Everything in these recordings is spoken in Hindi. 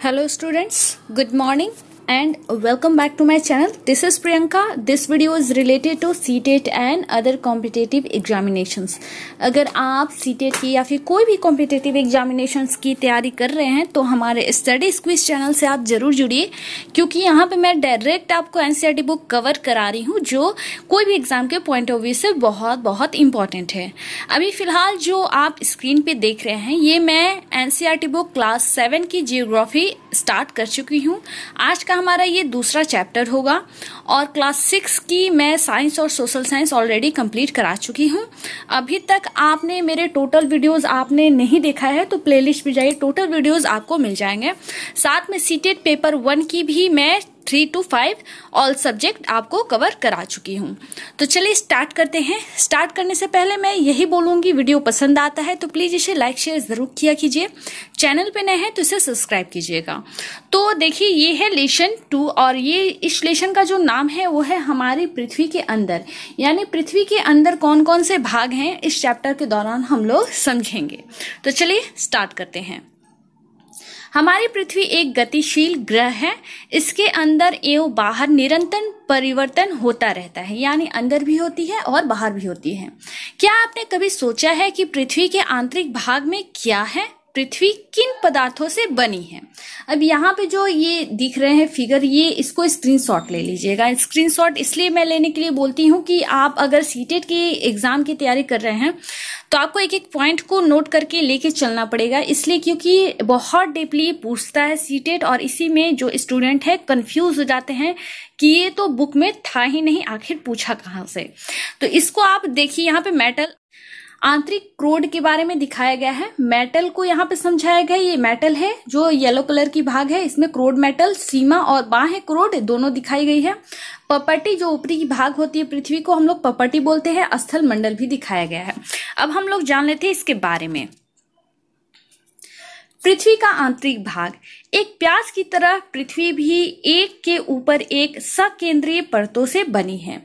Hello students, good morning. and welcome back to my channel. This is Priyanka. This video is related to CTET e and other competitive examinations. अगर आप CTET की e या फिर कोई भी competitive examinations की तैयारी कर रहे हैं तो हमारे स्टडी स्क्विज चैनल से आप जरूर जुड़िए क्योंकि यहाँ पे मैं डायरेक्ट आपको एनसीईआरटी बुक कवर करा रही हूँ जो कोई भी एग्जाम के पॉइंट ऑफ व्यू से बहुत बहुत इंपॉर्टेंट है अभी फिलहाल जो आप स्क्रीन पे देख रहे हैं ये मैं एनसीईआरटी बुक क्लास सेवन की जियोग्राफी स्टार्ट कर चुकी हूँ आज का हमारा ये दूसरा चैप्टर होगा और क्लास सिक्स की मैं साइंस और सोशल साइंस ऑलरेडी कंप्लीट करा चुकी हूँ अभी तक आपने मेरे टोटल वीडियोस आपने नहीं देखा है तो प्लेलिस्ट में जाइए टोटल वीडियोस आपको मिल जाएंगे साथ में सीटेड पेपर वन की भी मैं three two five all subject आपको कवर करा चुकी हूँ तो चलिए स्टार्ट करते हैं स्टार्ट करने से पहले मैं यही बोलूँगी वीडियो पसंद आता है तो प्लीज़ इसे लाइक शेयर ज़रूर किया कीजिए चैनल पर नए हैं तो इसे सब्सक्राइब कीजिएगा तो देखिए ये है लेशन टू और ये इस लेशन का जो नाम है वो है हमारी पृथ्वी के अंदर यानी पृथ्वी के अंदर कौन कौन से भाग हैं इस चैप्टर के दौरान हम लोग समझेंगे तो चलिए स्टार्ट करते हैं हमारी पृथ्वी एक गतिशील ग्रह है इसके अंदर एवं बाहर निरंतर परिवर्तन होता रहता है यानी अंदर भी होती है और बाहर भी होती है क्या आपने कभी सोचा है कि पृथ्वी के आंतरिक भाग में क्या है पृथ्वी किन पदार्थों से बनी है अब यहाँ पे जो ये दिख रहे हैं फिगर ये इसको स्क्रीनशॉट ले लीजिएगा स्क्रीनशॉट इसलिए मैं लेने के लिए बोलती हूँ कि आप अगर सीटेट की एग्ज़ाम की तैयारी कर रहे हैं तो आपको एक एक पॉइंट को नोट करके लेके चलना पड़ेगा इसलिए क्योंकि बहुत डीपली पूछता है सीटेट e और इसी में जो स्टूडेंट है कन्फ्यूज हो जाते हैं कि ये तो बुक में था ही नहीं आखिर पूछा कहाँ से तो इसको आप देखिए यहाँ पे मेटल आंतरिक क्रोड के बारे में दिखाया गया है मेटल को यहाँ पे समझाया गया ये मेटल है जो येलो कलर की भाग है इसमें क्रोड मेटल सीमा और है क्रोड दोनों दिखाई गई है पपटी जो ऊपरी की भाग होती है पृथ्वी को हम लोग पपटी बोलते हैं स्थल मंडल भी दिखाया गया है अब हम लोग जान लेते हैं इसके बारे में पृथ्वी का आंतरिक भाग एक प्यास की तरह पृथ्वी भी एक के ऊपर एक सकेंद्रीय परतों से बनी है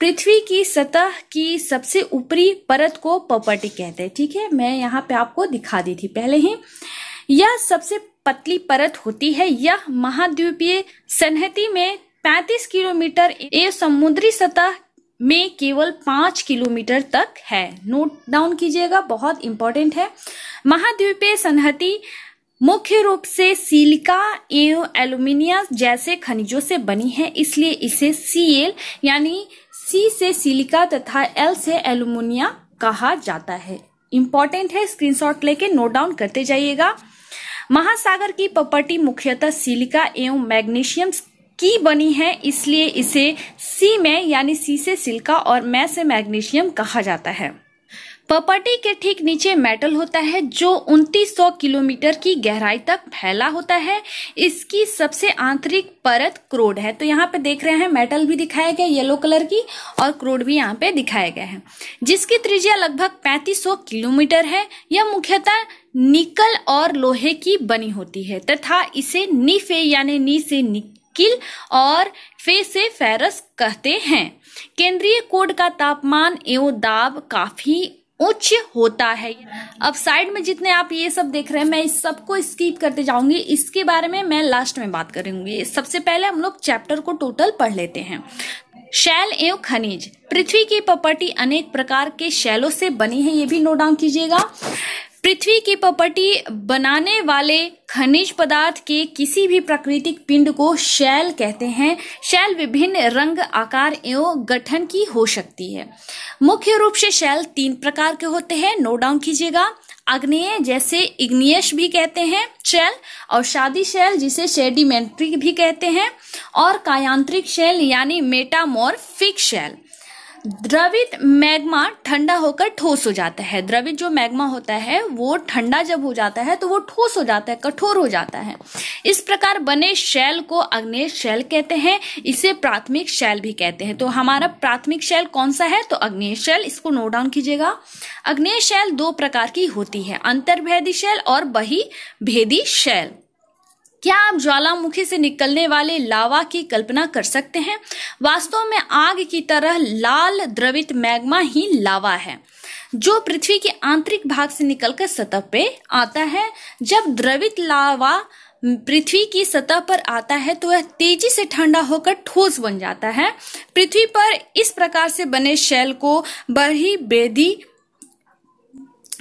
पृथ्वी की सतह की सबसे ऊपरी परत को पपटी कहते हैं ठीक है मैं यहाँ पे आपको दिखा दी थी पहले ही यह सबसे पतली परत होती है यह महाद्वीपीय सनहती में 35 किलोमीटर एवं समुद्री सतह में केवल पांच किलोमीटर तक है नोट डाउन कीजिएगा बहुत इंपॉर्टेंट है महाद्वीपीय सनहति मुख्य रूप से सिलिका एवं एल्यूमिनियम जैसे खनिजों से बनी है इसलिए इसे सीएल यानी सी से सिलिका तथा एल से एल्यूमिनिया कहा जाता है इम्पोर्टेंट है स्क्रीनशॉट लेके नोट डाउन करते जाइएगा महासागर की प्रॉपर्टी मुख्यतः सिलिका एवं मैग्नीशियम की बनी है इसलिए इसे सी में यानी सी से सिलिका और मै से मैग्नीशियम कहा जाता है पपटी के ठीक नीचे मेटल होता है जो 2900 किलोमीटर की गहराई तक फैला होता है इसकी सबसे आंतरिक परत क्रोड है तो यहाँ पे देख रहे हैं मेटल भी दिखाया गया येलो कलर की और क्रोड भी यहाँ पे दिखाया गया है जिसकी त्रिज्या लगभग 3500 किलोमीटर है यह मुख्यतः निकल और लोहे की बनी होती है तथा इसे नीफे यानी नी से निकिल और फे से फेरस कहते हैं केंद्रीय कोड का तापमान एवं दाब काफी उच्च होता है अब साइड में जितने आप ये सब देख रहे हैं मैं इस सबको स्कीप करते जाऊंगी इसके बारे में मैं लास्ट में बात करूंगी सबसे पहले हम लोग चैप्टर को टोटल पढ़ लेते हैं शैल एवं खनिज पृथ्वी की प्रॉपर्टी अनेक प्रकार के शैलों से बनी है ये भी नोट डाउन कीजिएगा पृथ्वी की पपटी बनाने वाले खनिज पदार्थ के किसी भी प्राकृतिक पिंड को शैल कहते हैं शैल विभिन्न रंग आकार एवं गठन की हो सकती है मुख्य रूप से शैल तीन प्रकार के होते हैं नो डाउन कीजिएगा अग्नेय जैसे इग्नियस भी कहते हैं शैल और शादी शैल जिसे सेडिमेंट्री भी कहते हैं और कायांत्रिक शैल यानी मेटामोरफिक शैल द्रवित मैग्मा ठंडा होकर ठोस हो जाता है द्रवित जो मैग्मा होता है वो ठंडा जब हो जाता है तो वो ठोस हो जाता है कठोर हो जाता है इस प्रकार बने शैल को अग्नेय शैल कहते हैं इसे प्राथमिक शैल भी कहते हैं तो हमारा प्राथमिक शैल कौन सा है तो अग्नेय शैल इसको नोट डाउन कीजिएगा अग्नेय शैल दो प्रकार की होती है अंतर्भेदी शैल और बही भेदी शैल क्या आप ज्वालामुखी से निकलने वाले लावा की कल्पना कर सकते हैं वास्तव में आग की तरह लाल द्रवित मैग्मा ही लावा है जो पृथ्वी के आंतरिक भाग से निकलकर सतह पे आता है जब द्रवित लावा पृथ्वी की सतह पर आता है तो वह तेजी से ठंडा होकर ठोस बन जाता है पृथ्वी पर इस प्रकार से बने शैल को बरही बेदी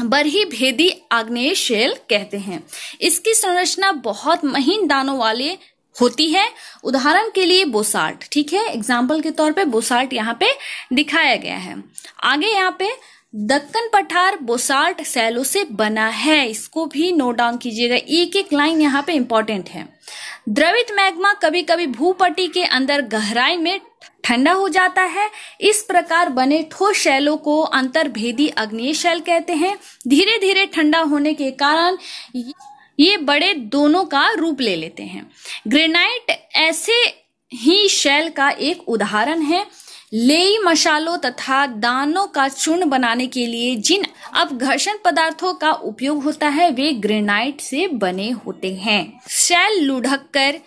बरही भेदी आग्नेय शैल कहते हैं इसकी संरचना बहुत महीन दानों वाले होती है उदाहरण के लिए बोसार्ट ठीक है एग्जाम्पल के तौर पे बोसार्ट यहाँ पे दिखाया गया है आगे यहाँ पे दक्कन पठार बोसार्ट सैलो से बना है इसको भी नोट डाउन कीजिएगा एक एक लाइन यहाँ पे इंपॉर्टेंट है द्रवित मैग्मा कभी कभी भूपट्टी के अंदर गहराई में ठंडा हो जाता है इस प्रकार बने ठोस शैलों को अंतर्भेदी अग्नि शैल कहते हैं धीरे धीरे ठंडा होने के कारण ये बड़े दोनों का रूप ले लेते हैं ग्रेनाइट ऐसे ही शैल का एक उदाहरण है लेई मशालों तथा दानों का चूर्ण बनाने के लिए जिन अपघर्षण पदार्थों का उपयोग होता है वे ग्रेनाइट से बने होते हैं शैल लुढ़क कर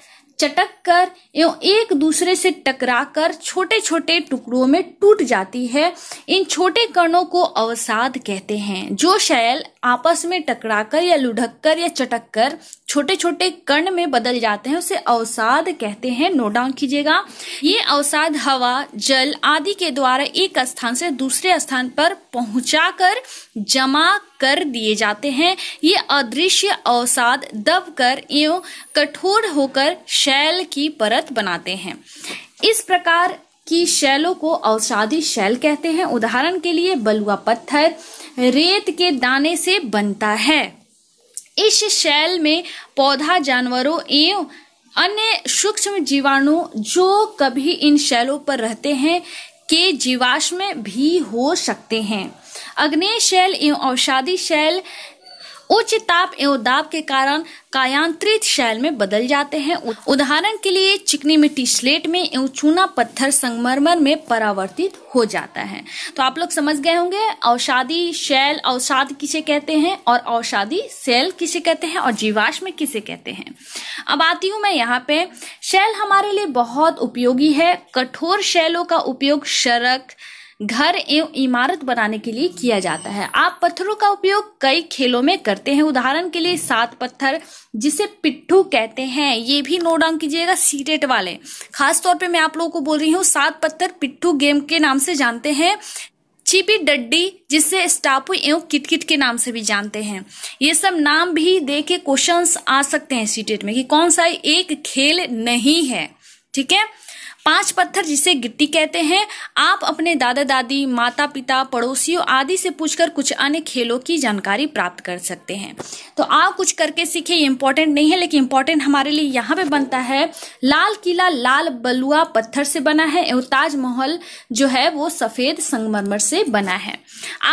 चटक कर एवं एक दूसरे से टकराकर छोटे छोटे टुकड़ों में टूट जाती है इन छोटे कणों को अवसाद कहते हैं जो शैल आपस में टकराकर या लुढ़क कर या चटककर छोटे छोटे कण में बदल जाते हैं उसे अवसाद कहते हैं नोट डाउन कीजिएगा ये अवसाद हवा जल आदि के द्वारा एक स्थान से दूसरे स्थान पर पहुंचाकर जमा कर दिए जाते हैं ये अदृश्य अवसाद दब कर एवं कठोर होकर शैल की परत बनाते हैं इस प्रकार कि शैलों को औषाधी शैल कहते हैं उदाहरण के लिए बलुआ पत्थर रेत के दाने से बनता है इस शैल में पौधा जानवरों एवं अन्य सूक्ष्म जीवाणु जो कभी इन शैलों पर रहते हैं के जीवाश्म भी हो सकते हैं अग्नेय शैल एवं औषाधि शैल उच्च ताप एवं दाब के कारण कायांत्रित शैल में बदल जाते हैं उदाहरण के लिए चिकनी मिट्टी स्लेट में एवं चूना पत्थर संगमरमर में परावर्तित हो जाता है तो आप लोग समझ गए होंगे औषादी शैल औषाद किसे कहते हैं और औषादी शैल किसे कहते हैं और जीवाश्म किसे कहते हैं अब आती हूँ मैं यहाँ पे शैल हमारे लिए बहुत उपयोगी है कठोर शैलों का उपयोग शरक घर एवं इमारत बनाने के लिए किया जाता है आप पत्थरों का उपयोग कई खेलों में करते हैं उदाहरण के लिए सात पत्थर जिसे पिट्ठू कहते हैं ये भी नोट डाउन कीजिएगा सीटेट वाले खासतौर पर मैं आप लोगों को बोल रही हूँ सात पत्थर पिट्ठू गेम के नाम से जानते हैं चिपी डड्डी जिसे स्टापू एवं किटकिट के नाम से भी जानते हैं ये सब नाम भी दे के क्वेश्चन आ सकते हैं सीटेट में कि कौन सा एक खेल नहीं है ठीक है पांच पत्थर जिसे गिट्टी कहते हैं आप अपने दादा दादी माता पिता पड़ोसियों आदि से पूछकर कुछ अन्य खेलों की जानकारी प्राप्त कर सकते हैं तो आप कुछ करके सीखे ये इंपॉर्टेंट नहीं है लेकिन इंपॉर्टेंट हमारे लिए यहाँ पे बनता है लाल किला लाल बलुआ पत्थर से बना है एवं ताजमहल जो है वो सफेद संगमरमर से बना है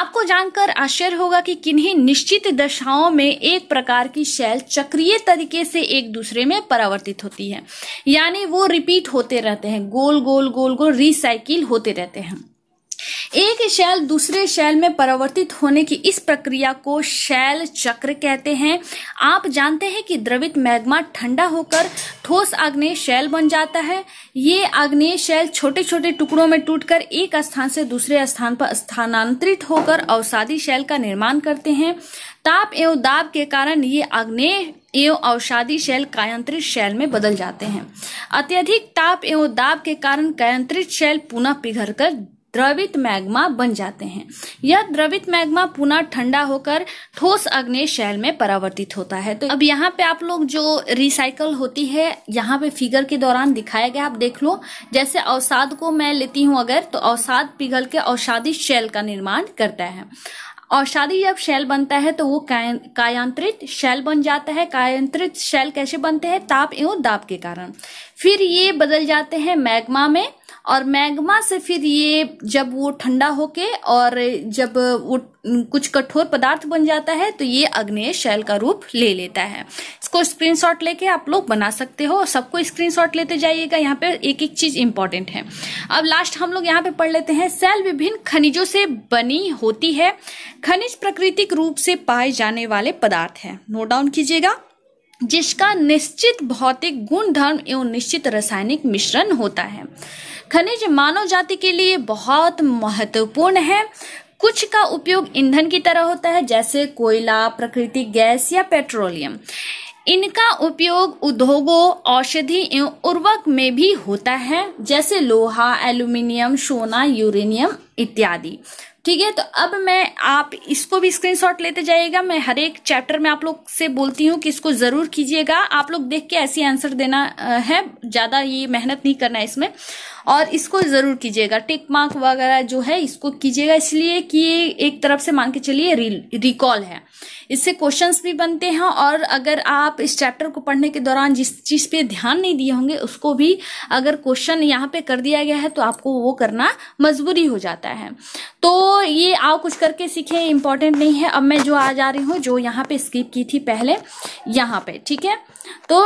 आपको जानकर आश्चर्य होगा कि किन्हीं निश्चित दशाओं में एक प्रकार की शैल चक्रिय तरीके से एक दूसरे में परावर्तित होती है यानी वो रिपीट होते रहते हैं हैं गोल गोल गोल गोल रिसाइकिल होते रहते हैं एक शैल दूसरे शैल में परिवर्तित होने की इस प्रक्रिया को शैल चक्र कहते हैं आप जानते हैं कि द्रवित मैग्मा ठंडा होकर ठोस आग्नेय शैल बन जाता है ये आग्नेय शैल छोटे छोटे टुकड़ों में टूटकर एक स्थान से दूसरे स्थान पर स्थानांतरित होकर अवसादी शैल का निर्माण करते हैं ताप एवं दाब के कारण ये अग्नि एवं औषादी शैल कायंत्रित शैल में बदल जाते हैं अत्यधिक ताप एवं दाब के कारण कायंत्रित शैल पुनः कर द्रवित मैग्मा बन जाते हैं यह द्रवित मैग्मा पुनः ठंडा होकर ठोस अग्नि शैल में परावर्तित होता है तो अब यहाँ पे आप लोग जो रिसाइकल होती है यहाँ पे फिगर के दौरान दिखाया गया आप देख लो जैसे अवसाद को मैं लेती हूँ अगर तो अवसाद पिघल के औषादी शैल का निर्माण करता है और शादी जब शैल बनता है तो वो कायांत्रित शैल बन जाता है कायांत्रित शैल कैसे बनते हैं ताप एवं दाब के कारण फिर ये बदल जाते हैं मैग्मा में और मैग्मा से फिर ये जब वो ठंडा होके और जब वो कुछ कठोर पदार्थ बन जाता है तो ये अग्नेय शैल का रूप ले लेता है इसको स्क्रीनशॉट लेके आप लोग बना सकते हो सबको स्क्रीनशॉट लेते जाइएगा यहाँ पे एक एक चीज इंपॉर्टेंट है अब लास्ट हम लोग यहाँ पे पढ़ लेते हैं सेल विभिन्न खनिजों से बनी होती है खनिज प्राकृतिक रूप से पाए जाने वाले पदार्थ है नोट डाउन कीजिएगा जिसका निश्चित भौतिक गुण धर्म एवं निश्चित रासायनिक मिश्रण होता है खनिज मानव जाति के लिए बहुत महत्वपूर्ण है कुछ का उपयोग ईंधन की तरह होता है जैसे कोयला प्राकृतिक गैस या पेट्रोलियम इनका उपयोग उद्योगों औषधि एवं उर्वरक में भी होता है जैसे लोहा एल्यूमिनियम सोना यूरेनियम इत्यादि ठीक है तो अब मैं आप इसको भी स्क्रीनशॉट लेते जाइएगा मैं हर एक चैप्टर में आप लोग से बोलती हूँ कि इसको जरूर कीजिएगा आप लोग देख के ऐसे आंसर देना है ज्यादा ये मेहनत नहीं करना है इसमें और इसको ज़रूर कीजिएगा टिक मार्क वगैरह जो है इसको कीजिएगा इसलिए कि ये एक तरफ से मान के चलिए रिकॉल है इससे क्वेश्चंस भी बनते हैं और अगर आप इस चैप्टर को पढ़ने के दौरान जिस चीज़ पे ध्यान नहीं दिए होंगे उसको भी अगर क्वेश्चन यहाँ पे कर दिया गया है तो आपको वो करना मजबूरी हो जाता है तो ये आओ कुछ करके सीखें इंपॉर्टेंट नहीं है अब मैं जो आज आ रही हूँ जो यहाँ पे स्किप की थी पहले यहाँ पे ठीक है तो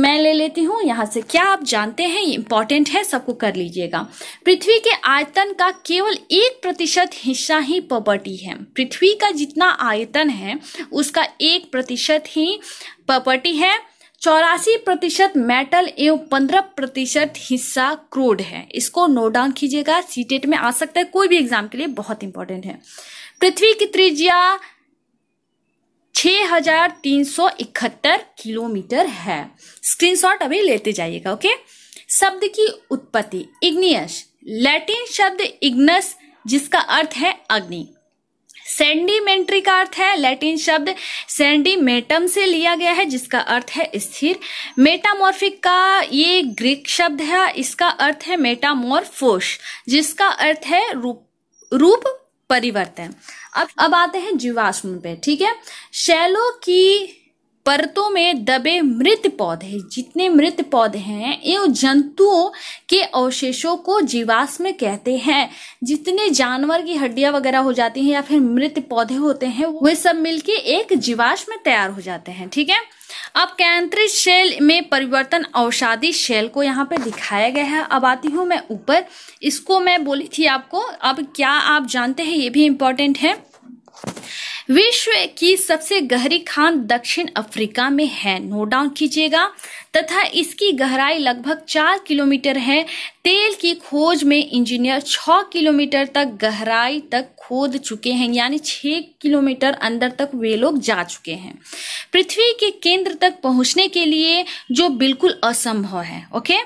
मैं ले लेती हूँ यहाँ से क्या आप जानते हैं इंपॉर्टेंट है सबको कर कर लीजिएगा पृथ्वी के आयतन का केवल एक प्रतिशत हिस्सा ही पॉपर्टी है पृथ्वी का जितना आयतन है उसका एक प्रतिशत ही पॉपर्टी है चौरासी प्रतिशत मेटल एवं पंद्रह प्रतिशत हिस्सा क्रूड है इसको नोट डाउन कीजिएगा सीटेट में आ सकता है कोई भी एग्जाम के लिए बहुत इंपॉर्टेंट है पृथ्वी की त्रिज्या 6371 किलोमीटर है स्क्रीनशॉट अभी लेते जाइएगा ओके शब्द की उत्पत्ति इग्नियस लैटिन शब्द इग्नस जिसका अर्थ है अग्नि सेंडिमेंट्री का अर्थ है लैटिन शब्द सेंडिमेटम से लिया गया है जिसका अर्थ है स्थिर मेटामॉर्फिक का ये ग्रीक शब्द है इसका अर्थ है मेटामॉर्फोश जिसका अर्थ है रूप रूप परिवर्तन अब अब आते हैं जीवाश्म पे ठीक है शैलो की परतों में दबे मृत पौधे जितने मृत पौधे हैं एवं जंतुओं के अवशेषों को जीवाश्म कहते हैं जितने जानवर की हड्डियां वगैरह हो जाती हैं या फिर मृत पौधे होते हैं वे सब मिलके एक जीवाश्म तैयार हो जाते हैं ठीक है अब कैंत्रित शैल में परिवर्तन औषादी शैल को यहाँ पे दिखाया गया है अब आती हूँ मैं ऊपर इसको मैं बोली थी आपको अब क्या आप जानते हैं ये भी इम्पोर्टेंट है विश्व की सबसे गहरी खान दक्षिण अफ्रीका में है नो डाउन कीजिएगा तथा इसकी गहराई लगभग चार किलोमीटर है तेल की खोज में इंजीनियर छ किलोमीटर तक गहराई तक खोद चुके हैं यानी छ किलोमीटर अंदर तक वे लोग जा चुके हैं पृथ्वी के केंद्र तक पहुंचने के लिए जो बिल्कुल असंभव है ओके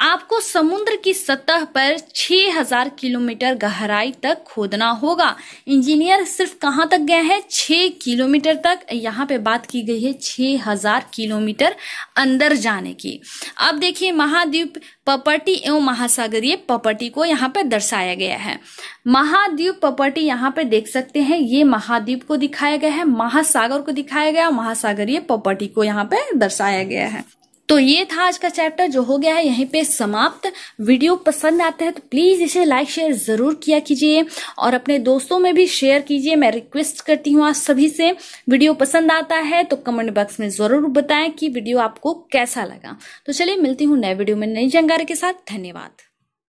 आपको समुद्र की सतह पर 6000 किलोमीटर गहराई तक खोदना होगा इंजीनियर सिर्फ कहाँ तक गए हैं 6 किलोमीटर तक यहाँ पे बात की गई है 6000 किलोमीटर अंदर जाने की अब देखिए महाद्वीप पपटी एवं महासागरीय पपटी को यहाँ पे दर्शाया गया है महाद्वीप पपटी यहाँ पे देख सकते हैं ये महाद्वीप को दिखाया गया है महासागर को दिखाया गया महासागरीय पपटी को यहाँ पे दर्शाया गया है तो ये था आज का चैप्टर जो हो गया है यहीं पे समाप्त वीडियो पसंद आता है तो प्लीज़ इसे लाइक शेयर ज़रूर किया कीजिए और अपने दोस्तों में भी शेयर कीजिए मैं रिक्वेस्ट करती हूँ आप सभी से वीडियो पसंद आता है तो कमेंट बॉक्स में ज़रूर बताएं कि वीडियो आपको कैसा लगा तो चलिए मिलती हूँ नए वीडियो में नई जानकारी के साथ धन्यवाद